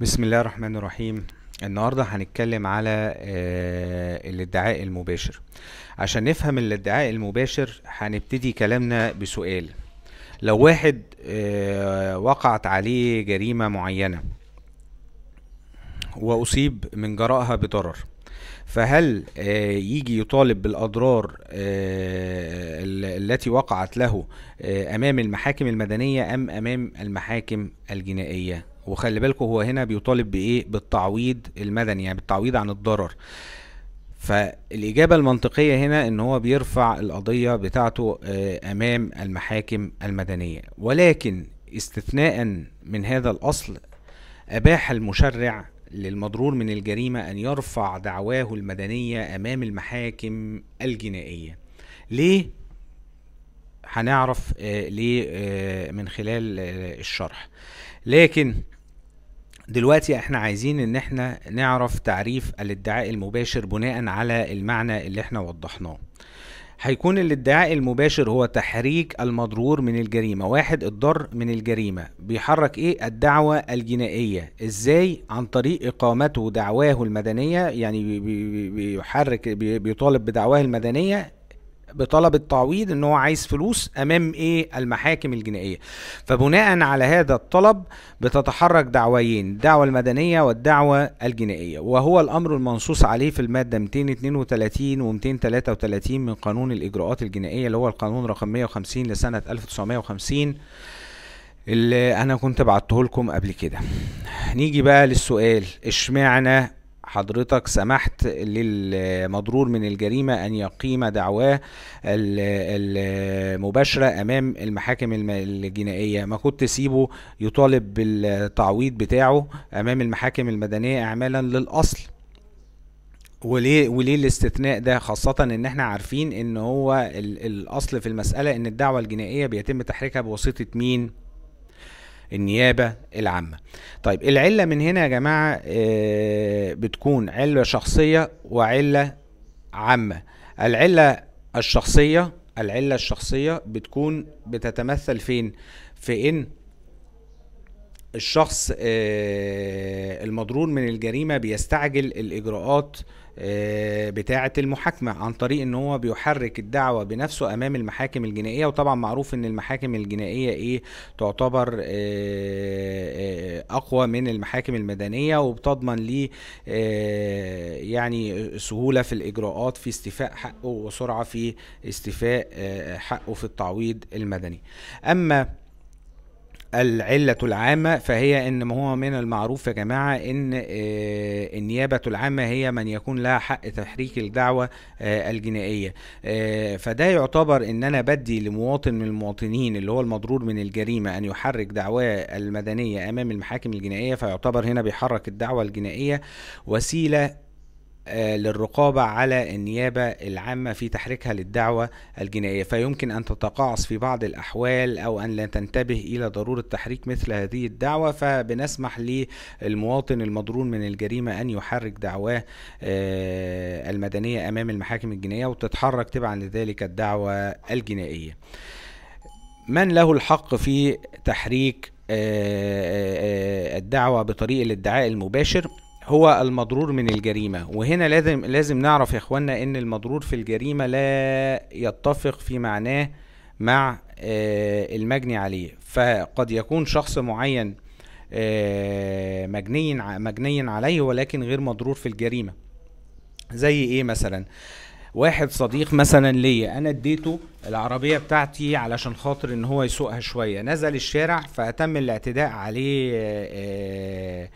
بسم الله الرحمن الرحيم النهارده هنتكلم على آه، الادعاء المباشر عشان نفهم الادعاء المباشر هنبتدي كلامنا بسؤال لو واحد آه، وقعت عليه جريمة معينة وأصيب من جرائها بضرر فهل آه، يجي يطالب بالأضرار التي وقعت له أمام المحاكم المدنية أم أمام المحاكم الجنائية وخلي بالكم هو هنا بيطالب بايه بالتعويض المدني يعني بالتعويض عن الضرر فالإجابة المنطقية هنا إن هو بيرفع القضية بتاعته آه، أمام المحاكم المدنية ولكن استثناء من هذا الأصل أباح المشرع للمضرور من الجريمة أن يرفع دعواه المدنية أمام المحاكم الجنائية ليه؟ هنعرف آه، ليه آه، من خلال الشرح لكن دلوقتي احنا عايزين ان احنا نعرف تعريف الادعاء المباشر بناء على المعنى اللي احنا وضحناه هيكون الادعاء المباشر هو تحريك المضرور من الجريمة واحد الضر من الجريمة بيحرك ايه الدعوة الجنائية ازاي عن طريق اقامته دعواه المدنية يعني بيحرك بيطالب بدعواه المدنية بطلب التعويض ان هو عايز فلوس امام ايه المحاكم الجنائيه فبناء على هذا الطلب بتتحرك دعويين الدعوه المدنيه والدعوه الجنائيه وهو الامر المنصوص عليه في الماده 232 و 233 من قانون الاجراءات الجنائيه اللي هو القانون رقم 150 لسنه 1950 اللي انا كنت بعته لكم قبل كده نيجي بقى للسؤال اشمعنى حضرتك سمحت للمضرور من الجريمة أن يقيم دعواه المباشرة أمام المحاكم الجنائية ما كنت سيبه يطالب بالتعويض بتاعه أمام المحاكم المدنية إعمالا للأصل وليه وليه الاستثناء ده خاصة ان احنا عارفين ان هو الاصل في المسألة ان الدعوة الجنائية بيتم تحريكها بواسطة مين؟ النيابه العامه طيب العله من هنا يا جماعه آه، بتكون عله شخصيه وعله عامه العله الشخصيه العله الشخصيه بتكون بتتمثل فين في ان الشخص آه، المضرور من الجريمه بيستعجل الاجراءات آه، بتاعه المحاكمه عن طريق ان هو بيحرك الدعوه بنفسه امام المحاكم الجنائيه وطبعا معروف ان المحاكم الجنائيه ايه تعتبر آه، اقوى من المحاكم المدنيه وبتضمن ليه يعني سهوله في الاجراءات في استيفاء حقه وسرعه في استيفاء حقه في التعويض المدني اما العلة العامة فهي إن هو من المعروف يا جماعة إن آه، النيابة العامة هي من يكون لها حق تحريك الدعوة آه، الجنائية آه، فده يعتبر إن أنا بدي لمواطن من المواطنين اللي هو المضرور من الجريمة أن يحرك دعواه المدنية أمام المحاكم الجنائية فيعتبر هنا بيحرك الدعوة الجنائية وسيلة آه، للرقابة على النيابة العامة في تحريكها للدعوة الجنائية فيمكن أن تتقاعس في بعض الأحوال أو أن لا تنتبه إلى ضرورة تحريك مثل هذه الدعوة فبنسمح للمواطن المضرون من الجريمة أن يحرك دعواه آه، المدنية أمام المحاكم الجنائية وتتحرك تبعا لذلك الدعوة الجنائية من له الحق في تحريك آه، الدعوة بطريق الادعاء المباشر هو المضرور من الجريمة وهنا لازم لازم نعرف يا اخوانا ان المضرور في الجريمة لا يتفق في معناه مع آه، المجني عليه فقد يكون شخص معين آه، مجني مجني عليه ولكن غير مضرور في الجريمة زي ايه مثلا واحد صديق مثلا ليا انا اديته العربيه بتاعتي علشان خاطر ان هو يسوقها شويه نزل الشارع فاتم الاعتداء عليه آه،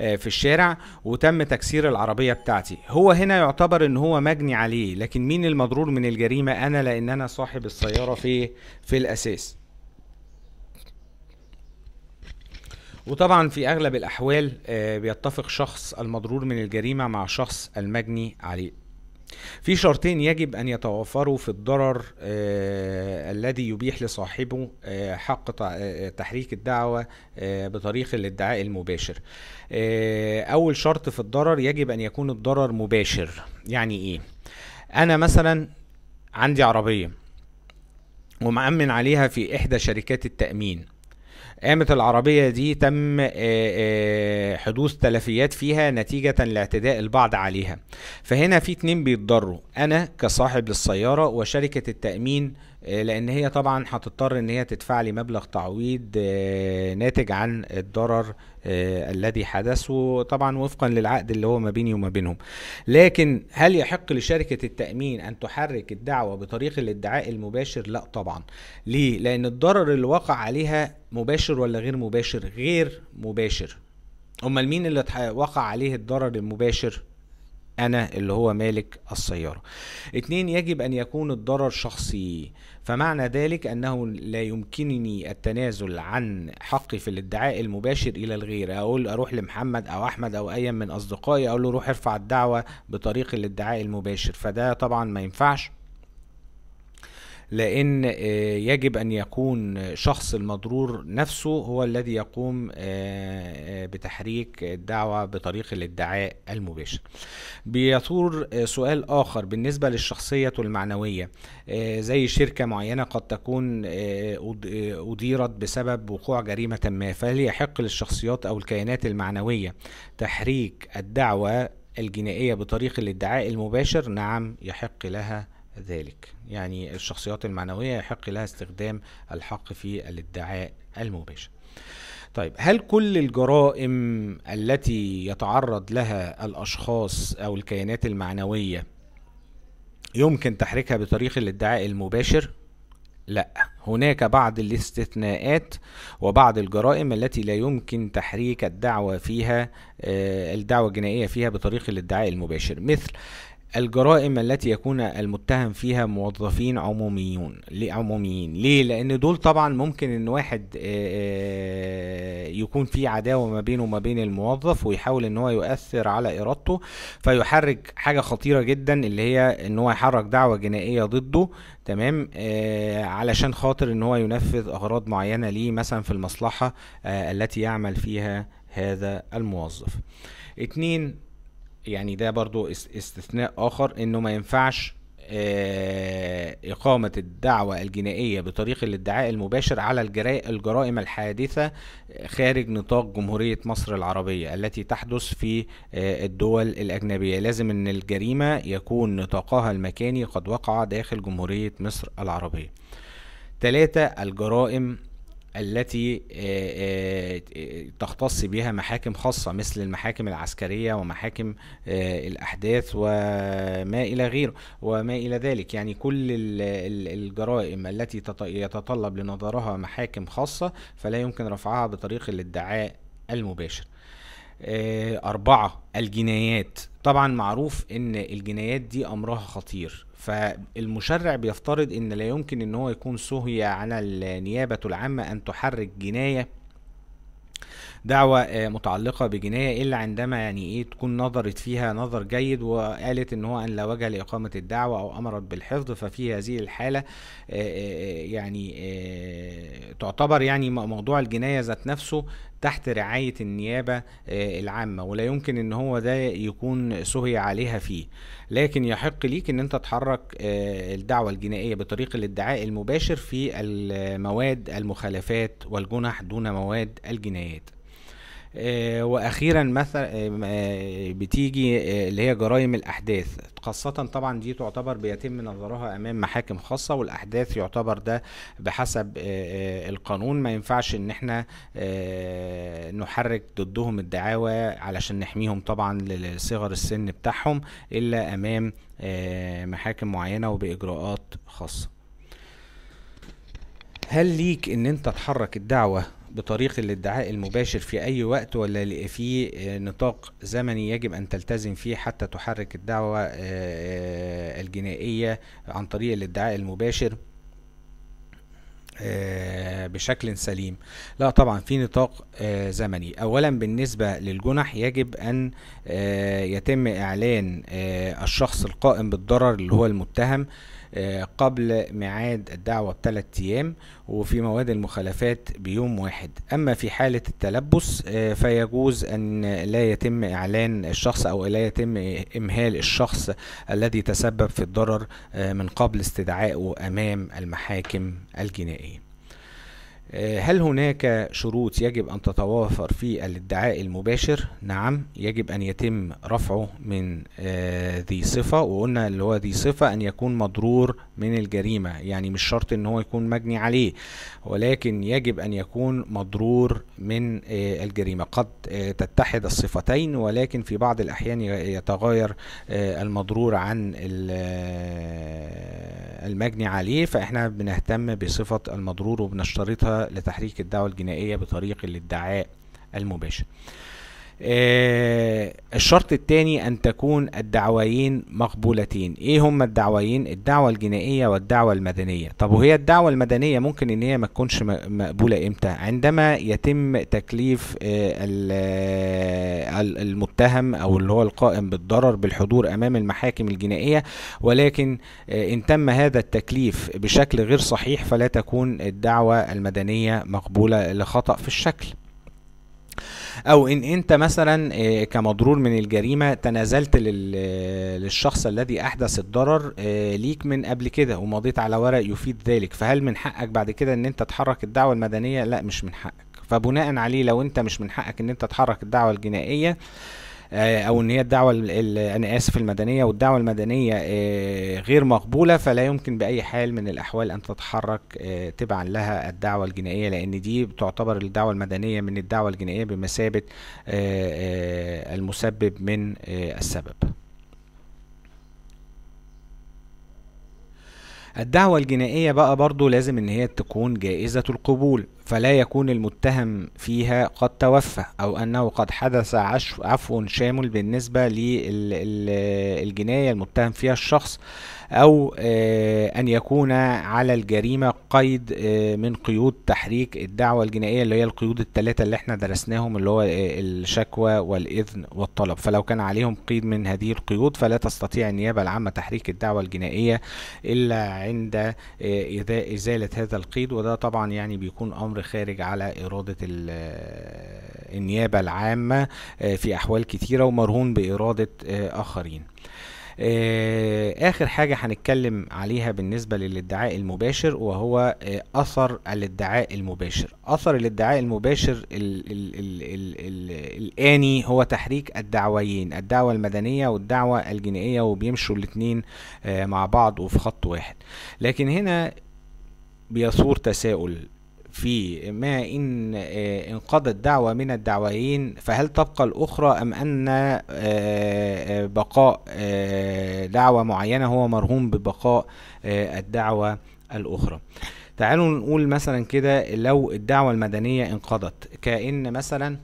آه، في الشارع وتم تكسير العربيه بتاعتي هو هنا يعتبر ان هو مجني عليه لكن مين المضرور من الجريمه انا لان انا صاحب السياره في في الاساس وطبعا في اغلب الاحوال آه، بيتفق شخص المضرور من الجريمه مع شخص المجني عليه في شرطين يجب أن يتوفروا في الضرر آه الذي يبيح لصاحبه آه حق آه، آه، تحريك الدعوة آه بطريق الادعاء المباشر آه، أول شرط في الضرر يجب أن يكون الضرر مباشر يعني إيه أنا مثلا عندي عربية ومأمن عليها في إحدى شركات التأمين قامت العربية دي تم آه، آه، حدوث تلفيات فيها نتيجة لاعتداء البعض عليها فهنا في اتنين بيتضروا أنا كصاحب للسيارة وشركة التأمين آه، لان هي طبعا هتضطر ان هي تدفع لي مبلغ تعويض آه، ناتج عن الضرر آه، الذي حدث وطبعا وفقا للعقد اللي هو ما بيني وما بينهم لكن هل يحق لشركة التأمين أن تحرك الدعوة بطريق الادعاء المباشر لا طبعا ليه لأن الضرر اللي وقع عليها مباشر ولا غير مباشر غير مباشر أمال مين اللي وقع عليه الضرر المباشر انا اللي هو مالك السياره اتنين يجب ان يكون الضرر شخصي فمعنى ذلك انه لا يمكنني التنازل عن حقي في الادعاء المباشر الى الغير اقول اروح لمحمد او احمد او ايا من اصدقائي اقول له روح ارفع الدعوه بطريق الادعاء المباشر فده طبعا ما ينفعش لأن آه، يجب أن يكون شخص المضرور نفسه هو الذي يقوم آه، آه، بتحريك الدعوة بطريق الادعاء المباشر بيثور سؤال آخر بالنسبة للشخصية المعنوية زي شركة معينة قد تكون أديرت بسبب وقوع جريمة ما فهل يحق للشخصيات أو الكيانات المعنوية تحريك الدعوة الجنائية بطريق الادعاء المباشر نعم يحق لها ذلك يعني الشخصيات المعنوية يحق لها استخدام الحق في الادعاء المباشر طيب هل كل الجرائم التي يتعرض لها الأشخاص أو الكيانات المعنوية يمكن تحريكها بطريق الادعاء المباشر؟ لا هناك بعض الاستثناءات وبعض الجرائم التي لا يمكن تحريك الدعوة فيها آه، الدعوة الجنائية فيها بطريق الادعاء المباشر مثل الجرائم التي يكون المتهم فيها موظفين عموميون ليه عموميين ليه لان دول طبعا ممكن ان واحد آه، آه، يكون في عداوه ما بينه وما بين الموظف ويحاول ان هو يؤثر على ارادته فيحرك حاجه خطيره جدا اللي هي ان هو يحرك دعوه جنائيه ضده تمام آه، علشان خاطر ان هو ينفذ اغراض معينه ليه مثلا في المصلحه التي يعمل فيها هذا الموظف اتنين يعني ده برضو استثناء اخر انه ما ينفعش آه، إقامة الدعوة الجنائية بطريق الادعاء المباشر على الجرائم الحادثة خارج نطاق جمهورية مصر العربية التي تحدث في آه، الدول الأجنبية لازم أن الجريمة يكون نطاقها المكاني قد وقع داخل جمهورية مصر العربية ثلاثة الجرائم التي آه، آه، تختص بها محاكم خاصة مثل المحاكم العسكرية ومحاكم آه، الأحداث وما إلى غيره وما إلى ذلك يعني كل الجرائم التي يتطلب لنظرها محاكم خاصة فلا يمكن رفعها بطريق الادعاء المباشر أربعة الجنايات طبعا معروف ان الجنايات دي امرها خطير فالمشرع بيفترض ان لا يمكن ان هو يكون سهي على النيابة العامة ان تحرك جناية دعوة آه، متعلقة بجناية إلا عندما يعني إيه تكون نظرت فيها نظر جيد وقالت إن هو أن لا وجه لإقامة الدعوة أو أمرت بالحفظ ففي هذه الحالة آه، آه، يعني تعتبر يعني موضوع الجناية ذات نفسه تحت رعاية النيابة آه، العامة ولا يمكن ان هو ده يكون سهي عليها فيه لكن يحق ليك ان انت تحرك آه، الدعوة الجنائية بطريق الادعاء المباشر في المواد المخالفات والجنح دون مواد الجنايات آه، واخيرا مثلا آه، آه، بتيجي اللي هي جرائم الاحداث خاصة طبعا دي تعتبر بيتم نظرها امام محاكم خاصة والاحداث يعتبر ده بحسب القانون ما ينفعش ان احنا نحرك ضدهم الدعاوى علشان نحميهم طبعا لصغر السن بتاعهم الا امام محاكم معينة وباجراءات خاصة هل ليك ان انت تحرك الدعوة بطريق الادعاء المباشر في أي وقت ولا في آه، نطاق زمني يجب أن تلتزم فيه حتى تحرك الدعوة آه، آه، الجنائية عن طريق الادعاء المباشر بشكل سليم لا طبعا في نطاق زمني اولا بالنسبة للجنح يجب ان يتم اعلان الشخص القائم بالضرر اللي هو المتهم قبل ميعاد الدعوة بثلاث أيام وفي مواد المخالفات بيوم واحد أما في حالة التلبس آه، فيجوز أن لا يتم إعلان الشخص أو لا يتم إمهال الشخص الذي تسبب في الضرر آه، من قبل استدعائه أمام المحاكم الجنائية آه، هل هناك شروط يجب أن تتوافر في الادعاء المباشر؟ نعم يجب أن يتم رفعه من آه، ذي صفة وقلنا اللي هو ذي صفة أن يكون مضرور من الجريمة يعني مش شرط أن هو يكون مجني عليه ولكن يجب أن يكون مضرور من آه، الجريمة قد تتحد الصفتين ولكن في بعض الأحيان يتغير المضرور عن المجني عليه فإحنا بنهتم بصفة المضرور وبنشترطها لتحريك الدعوة الجنائية بطريق الادعاء المباشر آه، الشرط الثاني أن تكون الدعويين مقبولتين إيه هما الدعويين؟ الدعوة الجنائية والدعوة المدنية طب وهي الدعوة المدنية ممكن إن هي ما تكونش مقبولة إمتى؟ عندما يتم تكليف آه، آه، المتهم أو اللي هو القائم بالضرر بالحضور أمام المحاكم الجنائية ولكن إن تم هذا التكليف بشكل غير صحيح فلا تكون الدعوة المدنية مقبولة لخطأ في الشكل او ان انت مثلا آه، كمضرور من الجريمه تنازلت للشخص الذي احدث الضرر آه، ليك من قبل كده ومضيت على ورق يفيد ذلك فهل من حقك بعد كده ان انت تحرك الدعوه المدنيه لا مش من حقك فبناء عليه لو انت مش من حقك ان انت تحرك الدعوه الجنائيه آه، او ان هي الدعوه انا اسف المدنيه والدعوه المدنيه آه، غير مقبوله فلا يمكن باي حال من الاحوال ان تتحرك آه، تبعا لها الدعوه الجنائيه لان دي تعتبر الدعوه المدنيه من الدعوه الجنائيه بمثابه المسبب من السبب الدعوة الجنائية بقى برضو لازم ان هي تكون جائزة القبول فلا يكون المتهم فيها قد توفى أو أنه قد حدث عفو شامل بالنسبة للجناية المتهم فيها الشخص أو آه، أن يكون على الجريمة قيد آه، من قيود تحريك الدعوة الجنائية اللي هي القيود الثلاثة اللي احنا درسناهم اللي هو آه، الشكوى والإذن والطلب فلو كان عليهم قيد من هذه القيود فلا تستطيع النيابة العامة تحريك الدعوة الجنائية إلا عند إزالة هذا القيد وده طبعا يعني بيكون أمر الأمر خارج على إرادة النيابة العامة آه، في أحوال كتيرة ومرهون بإرادة آه، آخرين آه، آخر حاجة هنتكلم عليها بالنسبة للادعاء المباشر وهو أثر الادعاء المباشر أثر الادعاء المباشر ال ال ال ال الآني هو تحريك الدعويين الدعوة المدنية والدعوة الجنائية وبيمشوا الاتنين مع بعض وفي خط واحد لكن هنا بيثور تساؤل ما إن آه، انقضت دعوة من الدعويين فهل تبقى الأخرى أم أن آه، آه، بقاء دعوة معينة هو مرهون ببقاء الدعوة الأخرى تعالوا نقول مثلا كده لو الدعوة المدنية انقضت كأن مثلا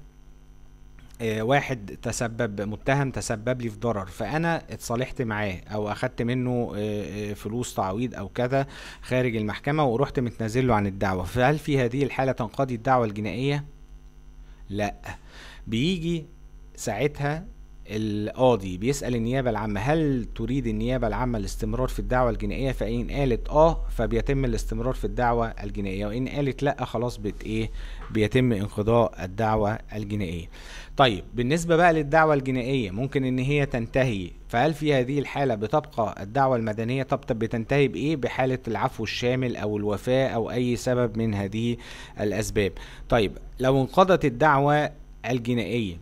آه، واحد تسبب متهم تسبب لي في ضرر فانا اتصالحت معاه او اخدت منه آه، آه، فلوس تعويض او كذا خارج المحكمه ورحت متنازل له عن الدعوه فهل في هذه الحاله تنقضي الدعوه الجنائيه لا بيجي ساعتها القاضي بيسأل النيابة العامة هل تريد النيابة العامة الاستمرار في الدعوة الجنائية فإن قالت آه فبيتم الاستمرار في الدعوة الجنائية وإن قالت لأ خلاص بت إيه بيتم انقضاء الدعوة الجنائية طيب بالنسبة بقى للدعوة الجنائية ممكن إن هي تنتهي فهل في هذه الحالة بتبقى الدعوة المدنية طب طب بتنتهي بإيه بحالة العفو الشامل أو الوفاة أو أي سبب من هذه الأسباب طيب لو انقضت الدعوة الجنائية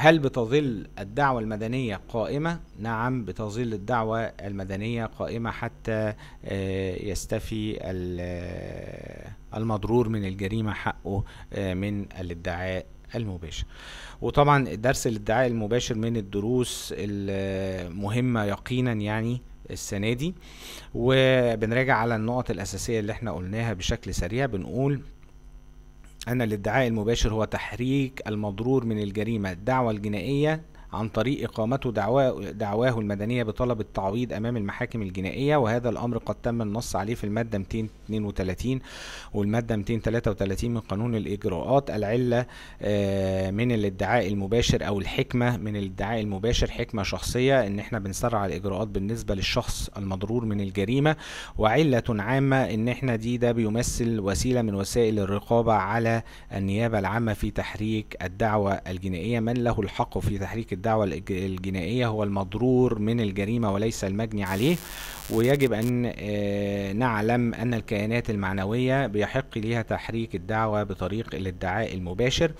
هل بتظل الدعوة المدنية قائمة؟ نعم بتظل الدعوة المدنية قائمة حتى آه، يستفي آه، المضرور من الجريمة حقه آه، من الادعاء المباشر وطبعا درس الادعاء المباشر من الدروس المهمة يقينا يعني السنة دي وبنراجع على النقط الأساسية اللي احنا قلناها بشكل سريع بنقول أن الادعاء المباشر هو تحريك المضرور من الجريمة الدعوى الجنائية عن طريق إقامته دعواه, دعواه المدنية بطلب التعويض أمام المحاكم الجنائية وهذا الأمر قد تم النص عليه في المادة 232 والمادة 233 من قانون الإجراءات العلة آه، من الادعاء المباشر أو الحكمة من الادعاء المباشر حكمة شخصية إن إحنا بنسرع الإجراءات بالنسبة للشخص المضرور من الجريمة وعلة عامة إن إحنا دي ده بيمثل وسيلة من وسائل الرقابة على النيابة العامة في تحريك الدعوة الجنائية من له الحق في تحريك الدعوة الجنائية هو المضرور من الجريمة وليس المجني عليه ويجب أن آه، نعلم أن الكيانات المعنوية بيحق لها تحريك الدعوة بطريق الادعاء المباشر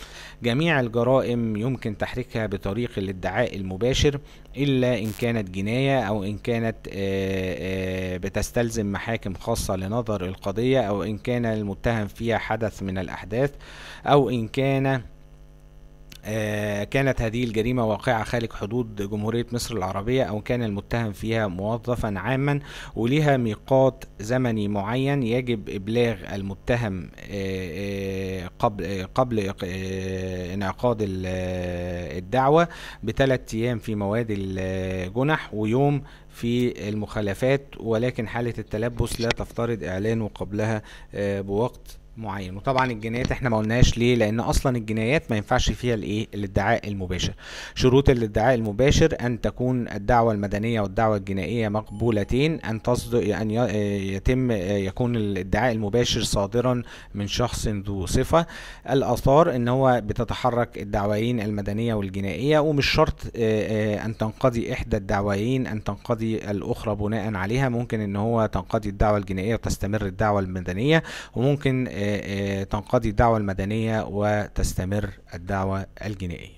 جميع الجرائم يمكن تحريكها بطريق الادعاء المباشر إلا إن كانت جناية أو إن كانت آه، آه، بتستلزم محاكم خاصة لنظر القضية أو إن كان المتهم فيها حدث من الأحداث أو إن كان آه، كانت هذه الجريمة واقعة خارج حدود جمهورية مصر العربية أو كان المتهم فيها موظفا عاما وليها ميقات زمني معين يجب إبلاغ المتهم آه، آه، قبل قبل انعقاد الدعوة بثلاث أيام في مواد الجنح ويوم في المخالفات ولكن حالة التلبس لا تفترض إعلانه قبلها بوقت معين وطبعا الجنايات احنا ما قلناش ليه لان اصلا الجنايات ما ينفعش فيها الايه الادعاء المباشر شروط الادعاء المباشر ان تكون الدعوه المدنيه والدعوه الجنائيه مقبولتين ان تصدق ان يتم يكون الادعاء المباشر صادرا من شخص ذو صفه الاثار ان هو بتتحرك الدعوين المدنيه والجنائيه ومش شرط ان تنقضي احدى الدعوين ان تنقضي الاخرى بناء عليها ممكن ان هو تنقضي الدعوه الجنائيه وتستمر الدعوه المدنيه وممكن آه، آه، تنقضي الدعوة المدنية وتستمر الدعوة الجنائية